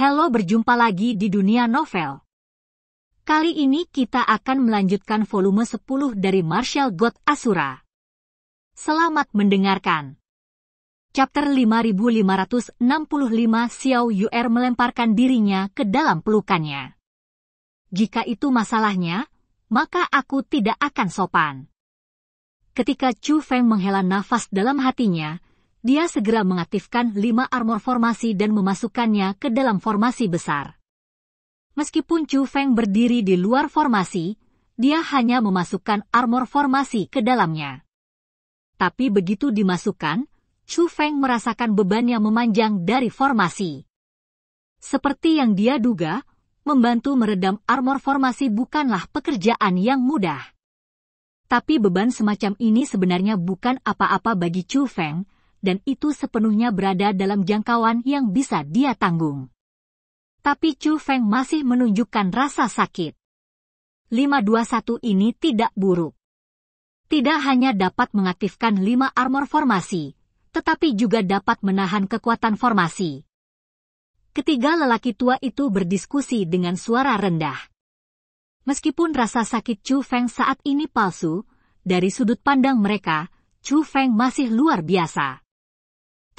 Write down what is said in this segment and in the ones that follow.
Hello berjumpa lagi di dunia novel. Kali ini kita akan melanjutkan volume 10 dari Marshall God Asura. Selamat mendengarkan. Chapter 5565 Xiao Yuer melemparkan dirinya ke dalam pelukannya. Jika itu masalahnya, maka aku tidak akan sopan. Ketika Chu Feng menghela nafas dalam hatinya, dia segera mengaktifkan lima armor formasi dan memasukkannya ke dalam formasi besar. Meskipun Chu Feng berdiri di luar formasi, dia hanya memasukkan armor formasi ke dalamnya. Tapi begitu dimasukkan, Chu Feng merasakan beban yang memanjang dari formasi. Seperti yang dia duga, membantu meredam armor formasi bukanlah pekerjaan yang mudah. Tapi beban semacam ini sebenarnya bukan apa-apa bagi Chu Feng, dan itu sepenuhnya berada dalam jangkauan yang bisa dia tanggung. Tapi Chu Feng masih menunjukkan rasa sakit. 521 ini tidak buruk. Tidak hanya dapat mengaktifkan lima armor formasi, tetapi juga dapat menahan kekuatan formasi. Ketiga lelaki tua itu berdiskusi dengan suara rendah. Meskipun rasa sakit Chu Feng saat ini palsu, dari sudut pandang mereka, Chu Feng masih luar biasa.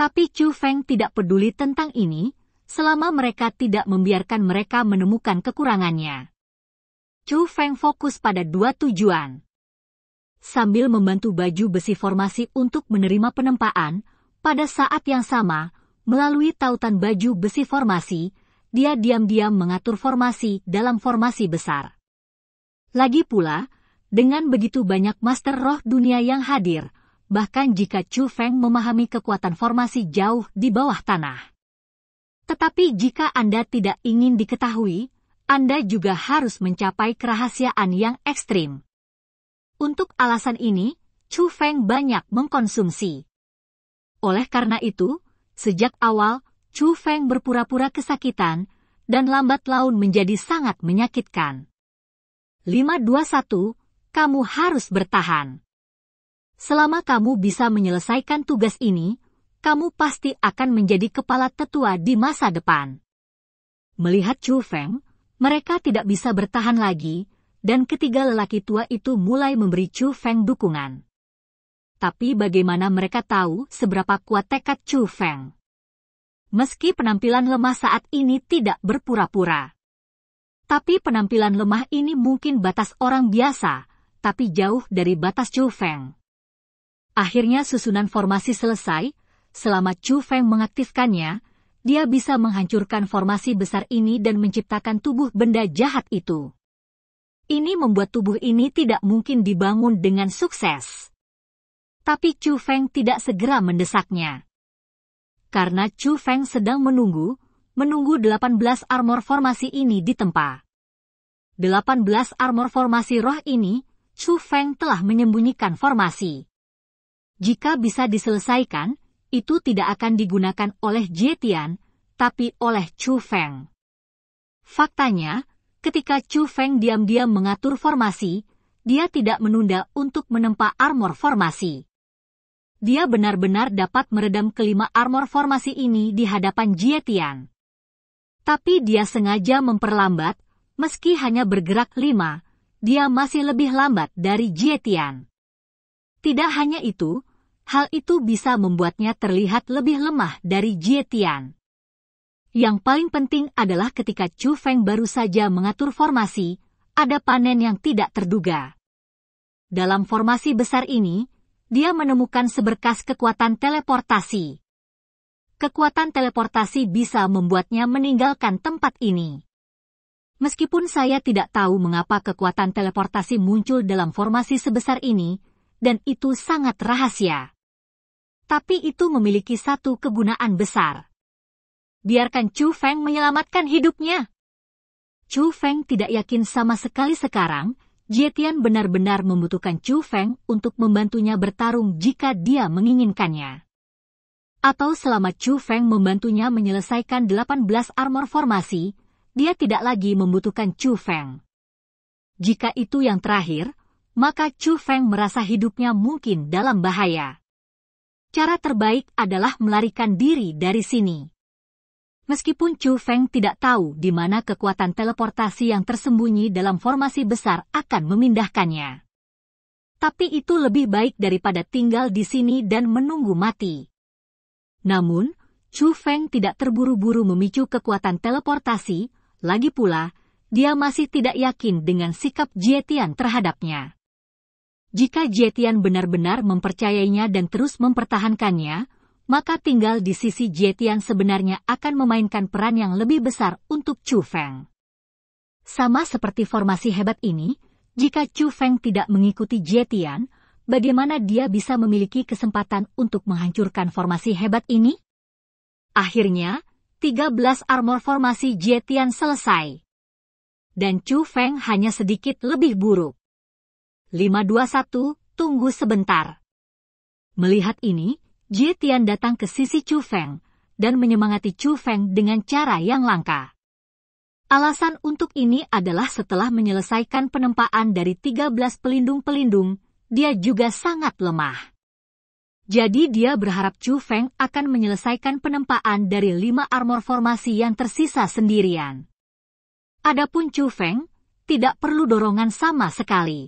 Tapi Chu Feng tidak peduli tentang ini, selama mereka tidak membiarkan mereka menemukan kekurangannya. Chu Feng fokus pada dua tujuan. Sambil membantu baju besi formasi untuk menerima penempaan, pada saat yang sama, melalui tautan baju besi formasi, dia diam-diam mengatur formasi dalam formasi besar. Lagi pula, dengan begitu banyak master roh dunia yang hadir, bahkan jika Chu Feng memahami kekuatan formasi jauh di bawah tanah. Tetapi jika Anda tidak ingin diketahui, Anda juga harus mencapai kerahasiaan yang ekstrim. Untuk alasan ini, Chu Feng banyak mengkonsumsi. Oleh karena itu, sejak awal, Chu Feng berpura-pura kesakitan dan lambat laun menjadi sangat menyakitkan. 521, kamu harus bertahan. Selama kamu bisa menyelesaikan tugas ini, kamu pasti akan menjadi kepala tetua di masa depan. Melihat Chu Feng, mereka tidak bisa bertahan lagi, dan ketiga lelaki tua itu mulai memberi Chu Feng dukungan. Tapi bagaimana mereka tahu seberapa kuat tekad Chu Feng? Meski penampilan lemah saat ini tidak berpura-pura. Tapi penampilan lemah ini mungkin batas orang biasa, tapi jauh dari batas Chu Feng. Akhirnya susunan formasi selesai, selama Chu Feng mengaktifkannya, dia bisa menghancurkan formasi besar ini dan menciptakan tubuh benda jahat itu. Ini membuat tubuh ini tidak mungkin dibangun dengan sukses. Tapi Chu Feng tidak segera mendesaknya. Karena Chu Feng sedang menunggu, menunggu 18 armor formasi ini ditempa. 18 armor formasi roh ini, Chu Feng telah menyembunyikan formasi. Jika bisa diselesaikan, itu tidak akan digunakan oleh Jetian, tapi oleh Chu Feng. Faktanya, ketika Chu Feng diam-diam mengatur formasi, dia tidak menunda untuk menempa armor formasi. Dia benar-benar dapat meredam kelima armor formasi ini di hadapan Jietian. Tapi dia sengaja memperlambat, meski hanya bergerak lima, dia masih lebih lambat dari Jietian. Tidak hanya itu, hal itu bisa membuatnya terlihat lebih lemah dari Jietian. Yang paling penting adalah ketika Chu Feng baru saja mengatur formasi, ada panen yang tidak terduga. Dalam formasi besar ini, dia menemukan seberkas kekuatan teleportasi. Kekuatan teleportasi bisa membuatnya meninggalkan tempat ini. Meskipun saya tidak tahu mengapa kekuatan teleportasi muncul dalam formasi sebesar ini, dan itu sangat rahasia. Tapi itu memiliki satu kegunaan besar. Biarkan Chu Feng menyelamatkan hidupnya. Chu Feng tidak yakin sama sekali sekarang, Jie Tian benar-benar membutuhkan Chu Feng untuk membantunya bertarung jika dia menginginkannya. Atau selama Chu Feng membantunya menyelesaikan 18 armor formasi, dia tidak lagi membutuhkan Chu Feng. Jika itu yang terakhir, maka Chu Feng merasa hidupnya mungkin dalam bahaya. Cara terbaik adalah melarikan diri dari sini. Meskipun Chu Feng tidak tahu di mana kekuatan teleportasi yang tersembunyi dalam formasi besar akan memindahkannya. Tapi itu lebih baik daripada tinggal di sini dan menunggu mati. Namun, Chu Feng tidak terburu-buru memicu kekuatan teleportasi, lagi pula, dia masih tidak yakin dengan sikap Jietian terhadapnya. Jika Jetian benar-benar mempercayainya dan terus mempertahankannya, maka tinggal di sisi Jetian sebenarnya akan memainkan peran yang lebih besar untuk Chu Feng. Sama seperti formasi hebat ini, jika Chu Feng tidak mengikuti Jetian, bagaimana dia bisa memiliki kesempatan untuk menghancurkan formasi hebat ini? Akhirnya, 13 armor formasi Jetian selesai. Dan Chu Feng hanya sedikit lebih buruk. 521, tunggu sebentar. Melihat ini, Jie Tian datang ke sisi Chu Feng dan menyemangati Chu Feng dengan cara yang langka. Alasan untuk ini adalah setelah menyelesaikan penempaan dari 13 pelindung-pelindung, dia juga sangat lemah. Jadi dia berharap Chu Feng akan menyelesaikan penempaan dari lima armor formasi yang tersisa sendirian. Adapun Chu Feng, tidak perlu dorongan sama sekali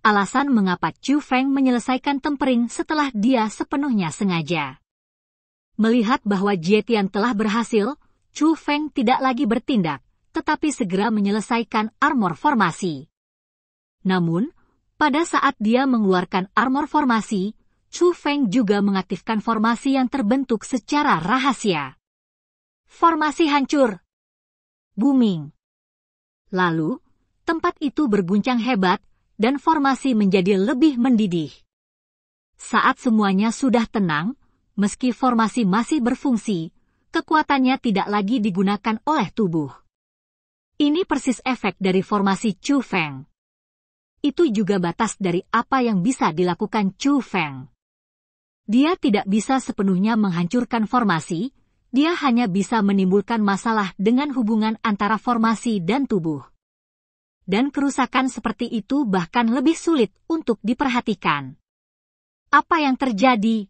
alasan mengapa Chu Feng menyelesaikan tempering setelah dia sepenuhnya sengaja. Melihat bahwa Jietian telah berhasil, Chu Feng tidak lagi bertindak, tetapi segera menyelesaikan armor formasi. Namun, pada saat dia mengeluarkan armor formasi, Chu Feng juga mengaktifkan formasi yang terbentuk secara rahasia. Formasi hancur. Booming. Lalu, tempat itu berguncang hebat dan formasi menjadi lebih mendidih. Saat semuanya sudah tenang, meski formasi masih berfungsi, kekuatannya tidak lagi digunakan oleh tubuh. Ini persis efek dari formasi Chu Feng. Itu juga batas dari apa yang bisa dilakukan Chu Feng. Dia tidak bisa sepenuhnya menghancurkan formasi, dia hanya bisa menimbulkan masalah dengan hubungan antara formasi dan tubuh dan kerusakan seperti itu bahkan lebih sulit untuk diperhatikan. Apa yang terjadi?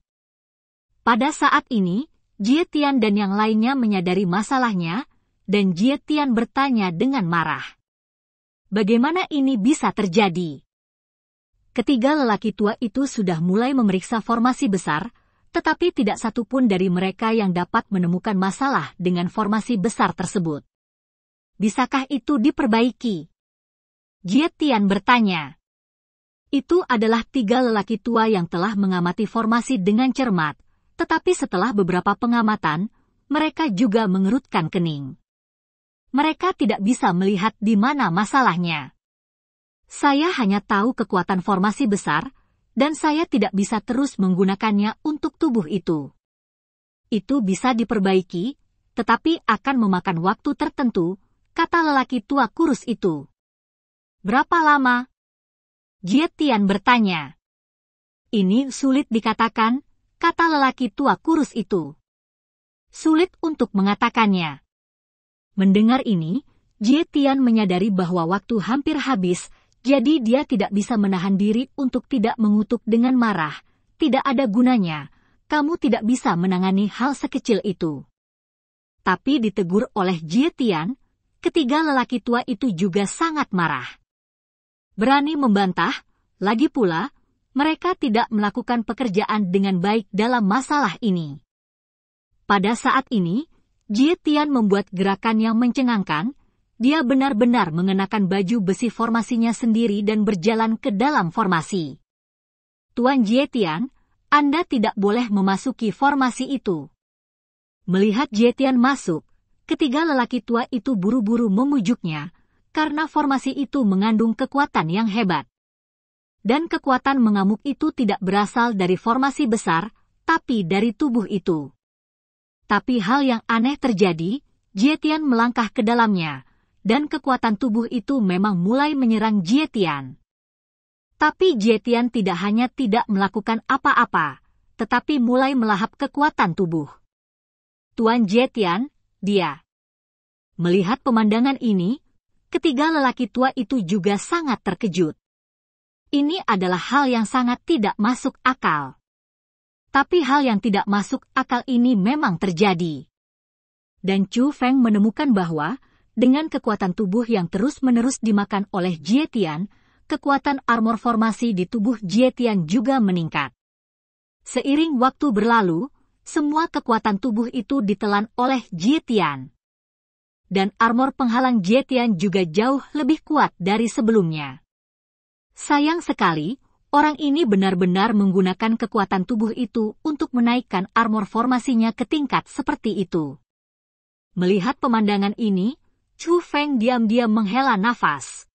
Pada saat ini, Jie Tian dan yang lainnya menyadari masalahnya, dan Jie Tian bertanya dengan marah. Bagaimana ini bisa terjadi? Ketiga lelaki tua itu sudah mulai memeriksa formasi besar, tetapi tidak satupun dari mereka yang dapat menemukan masalah dengan formasi besar tersebut. Bisakah itu diperbaiki? Tian bertanya. Itu adalah tiga lelaki tua yang telah mengamati formasi dengan cermat, tetapi setelah beberapa pengamatan, mereka juga mengerutkan kening. Mereka tidak bisa melihat di mana masalahnya. Saya hanya tahu kekuatan formasi besar, dan saya tidak bisa terus menggunakannya untuk tubuh itu. Itu bisa diperbaiki, tetapi akan memakan waktu tertentu, kata lelaki tua kurus itu. Berapa lama? Jietian bertanya. Ini sulit dikatakan, kata lelaki tua kurus itu. Sulit untuk mengatakannya. Mendengar ini, Jietian menyadari bahwa waktu hampir habis, jadi dia tidak bisa menahan diri untuk tidak mengutuk dengan marah. Tidak ada gunanya, kamu tidak bisa menangani hal sekecil itu. Tapi ditegur oleh Jietian, ketiga lelaki tua itu juga sangat marah berani membantah, lagi pula mereka tidak melakukan pekerjaan dengan baik dalam masalah ini. Pada saat ini, Jie Tian membuat gerakan yang mencengangkan. Dia benar-benar mengenakan baju besi formasinya sendiri dan berjalan ke dalam formasi. Tuan Jie Tian, Anda tidak boleh memasuki formasi itu. Melihat Jie Tian masuk, ketiga lelaki tua itu buru-buru memujuknya, karena formasi itu mengandung kekuatan yang hebat. Dan kekuatan mengamuk itu tidak berasal dari formasi besar, tapi dari tubuh itu. Tapi hal yang aneh terjadi, Jietian melangkah ke dalamnya, dan kekuatan tubuh itu memang mulai menyerang Jietian. Tapi Jietian tidak hanya tidak melakukan apa-apa, tetapi mulai melahap kekuatan tubuh. Tuan Jietian, dia. Melihat pemandangan ini, ketiga lelaki tua itu juga sangat terkejut. Ini adalah hal yang sangat tidak masuk akal. Tapi hal yang tidak masuk akal ini memang terjadi. Dan Chu Feng menemukan bahwa, dengan kekuatan tubuh yang terus-menerus dimakan oleh Jietian, kekuatan armor formasi di tubuh Jietian juga meningkat. Seiring waktu berlalu, semua kekuatan tubuh itu ditelan oleh Jietian dan armor penghalang Jetian juga jauh lebih kuat dari sebelumnya. Sayang sekali, orang ini benar-benar menggunakan kekuatan tubuh itu untuk menaikkan armor formasinya ke tingkat seperti itu. Melihat pemandangan ini, Chu Feng diam-diam menghela nafas.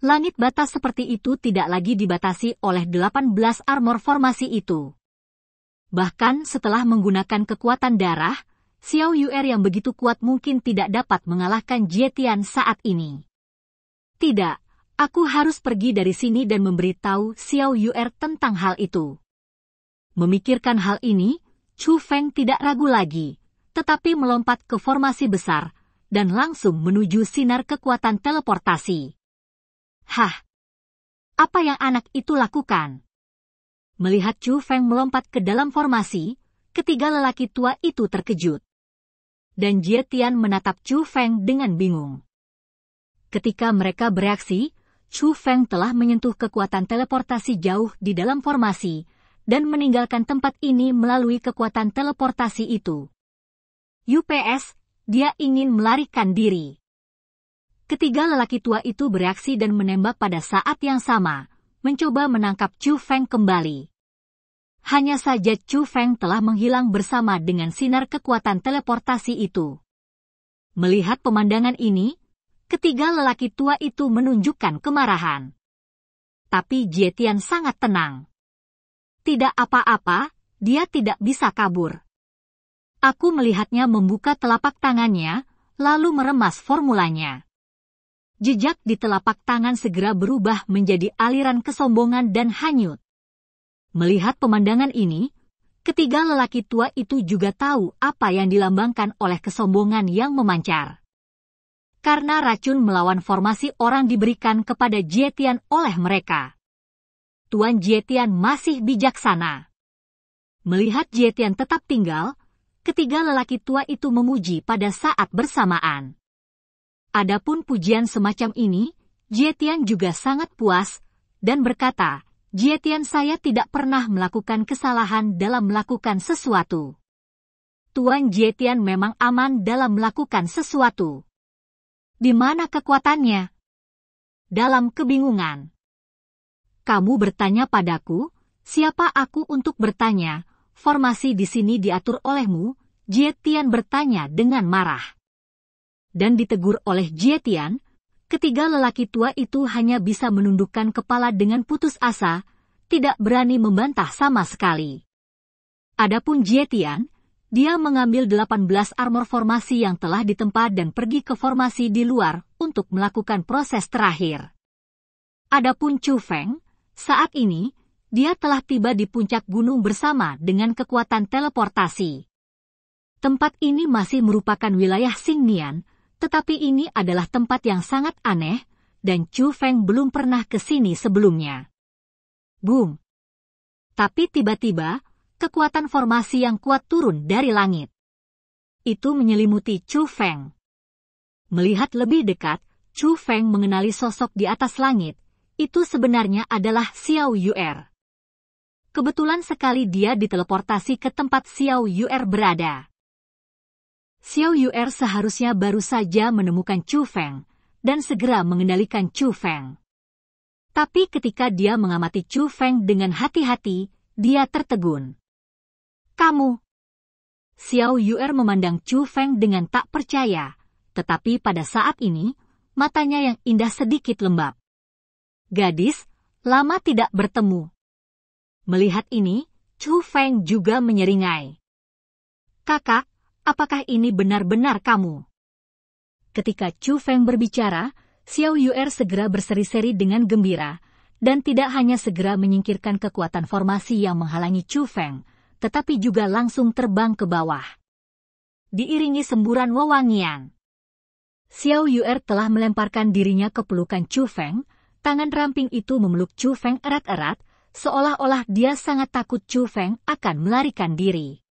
Langit batas seperti itu tidak lagi dibatasi oleh 18 armor formasi itu. Bahkan setelah menggunakan kekuatan darah, Xiao Yuer yang begitu kuat mungkin tidak dapat mengalahkan Jietian saat ini. Tidak, aku harus pergi dari sini dan memberitahu Xiao Yuer tentang hal itu. Memikirkan hal ini, Chu Feng tidak ragu lagi, tetapi melompat ke formasi besar dan langsung menuju sinar kekuatan teleportasi. Hah! Apa yang anak itu lakukan? Melihat Chu Feng melompat ke dalam formasi, ketiga lelaki tua itu terkejut dan Jie Tian menatap Chu Feng dengan bingung. Ketika mereka bereaksi, Chu Feng telah menyentuh kekuatan teleportasi jauh di dalam formasi dan meninggalkan tempat ini melalui kekuatan teleportasi itu. UPS, dia ingin melarikan diri. Ketiga lelaki tua itu bereaksi dan menembak pada saat yang sama, mencoba menangkap Chu Feng kembali. Hanya saja Chu Feng telah menghilang bersama dengan sinar kekuatan teleportasi itu. Melihat pemandangan ini, ketiga lelaki tua itu menunjukkan kemarahan. Tapi Jietian sangat tenang. Tidak apa-apa, dia tidak bisa kabur. Aku melihatnya membuka telapak tangannya, lalu meremas formulanya. Jejak di telapak tangan segera berubah menjadi aliran kesombongan dan hanyut. Melihat pemandangan ini, ketiga lelaki tua itu juga tahu apa yang dilambangkan oleh kesombongan yang memancar. Karena racun melawan formasi orang diberikan kepada Jietian oleh mereka. Tuan Jietian masih bijaksana. Melihat Jietian tetap tinggal, ketiga lelaki tua itu memuji pada saat bersamaan. Adapun pujian semacam ini, Jietian juga sangat puas dan berkata, Jietian saya tidak pernah melakukan kesalahan dalam melakukan sesuatu. Tuan Jietian memang aman dalam melakukan sesuatu. Di mana kekuatannya? Dalam kebingungan. Kamu bertanya padaku, siapa aku untuk bertanya? Formasi di sini diatur olehmu, Jietian bertanya dengan marah. Dan ditegur oleh Jietian, Ketiga lelaki tua itu hanya bisa menundukkan kepala dengan putus asa, tidak berani membantah sama sekali. Adapun Jietian, dia mengambil 18 armor formasi yang telah ditempa dan pergi ke formasi di luar untuk melakukan proses terakhir. Adapun Chu Feng, saat ini, dia telah tiba di puncak gunung bersama dengan kekuatan teleportasi. Tempat ini masih merupakan wilayah Xingnian, tetapi ini adalah tempat yang sangat aneh, dan Chu Feng belum pernah ke sini sebelumnya. Boom! Tapi tiba-tiba, kekuatan formasi yang kuat turun dari langit. Itu menyelimuti Chu Feng. Melihat lebih dekat, Chu Feng mengenali sosok di atas langit. Itu sebenarnya adalah Xiao Yuer. Kebetulan sekali dia diteleportasi ke tempat Xiao Yuer berada. Xiao Yuer seharusnya baru saja menemukan Chu Feng dan segera mengendalikan Chu Feng. Tapi ketika dia mengamati Chu Feng dengan hati-hati, dia tertegun. Kamu! Xiao Yuer memandang Chu Feng dengan tak percaya, tetapi pada saat ini, matanya yang indah sedikit lembab. Gadis, lama tidak bertemu. Melihat ini, Chu Feng juga menyeringai. Kakak, apakah ini benar-benar kamu? Ketika Chu Feng berbicara, Xiao Yuer segera berseri-seri dengan gembira, dan tidak hanya segera menyingkirkan kekuatan formasi yang menghalangi Chu Feng, tetapi juga langsung terbang ke bawah. Diiringi semburan wewangian. Xiao Yuer telah melemparkan dirinya ke pelukan Chu Feng, tangan ramping itu memeluk Chu Feng erat-erat, seolah-olah dia sangat takut Chu Feng akan melarikan diri.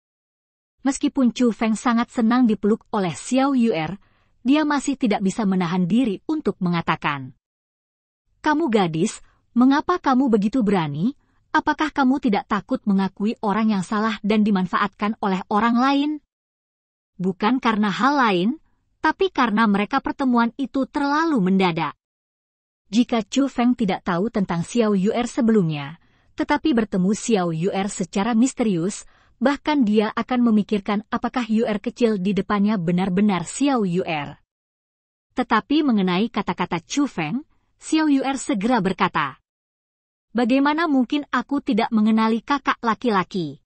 Meskipun Chu Feng sangat senang dipeluk oleh Xiao Yuer, dia masih tidak bisa menahan diri untuk mengatakan. Kamu gadis, mengapa kamu begitu berani? Apakah kamu tidak takut mengakui orang yang salah dan dimanfaatkan oleh orang lain? Bukan karena hal lain, tapi karena mereka pertemuan itu terlalu mendadak. Jika Chu Feng tidak tahu tentang Xiao Yuer sebelumnya, tetapi bertemu Xiao Yuer secara misterius, bahkan dia akan memikirkan apakah UR kecil di depannya benar-benar Xiao UR. Tetapi mengenai kata-kata Chu Feng, Xiao UR segera berkata, Bagaimana mungkin aku tidak mengenali kakak laki-laki?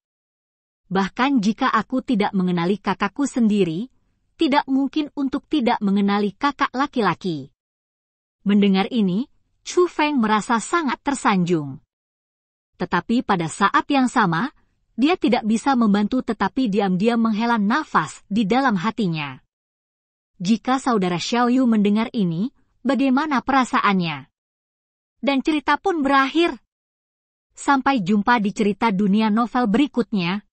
Bahkan jika aku tidak mengenali kakakku sendiri, tidak mungkin untuk tidak mengenali kakak laki-laki. Mendengar ini, Chu Feng merasa sangat tersanjung. Tetapi pada saat yang sama, dia tidak bisa membantu tetapi diam-diam menghela nafas di dalam hatinya. Jika saudara Xiaoyu mendengar ini, bagaimana perasaannya? Dan cerita pun berakhir. Sampai jumpa di cerita dunia novel berikutnya.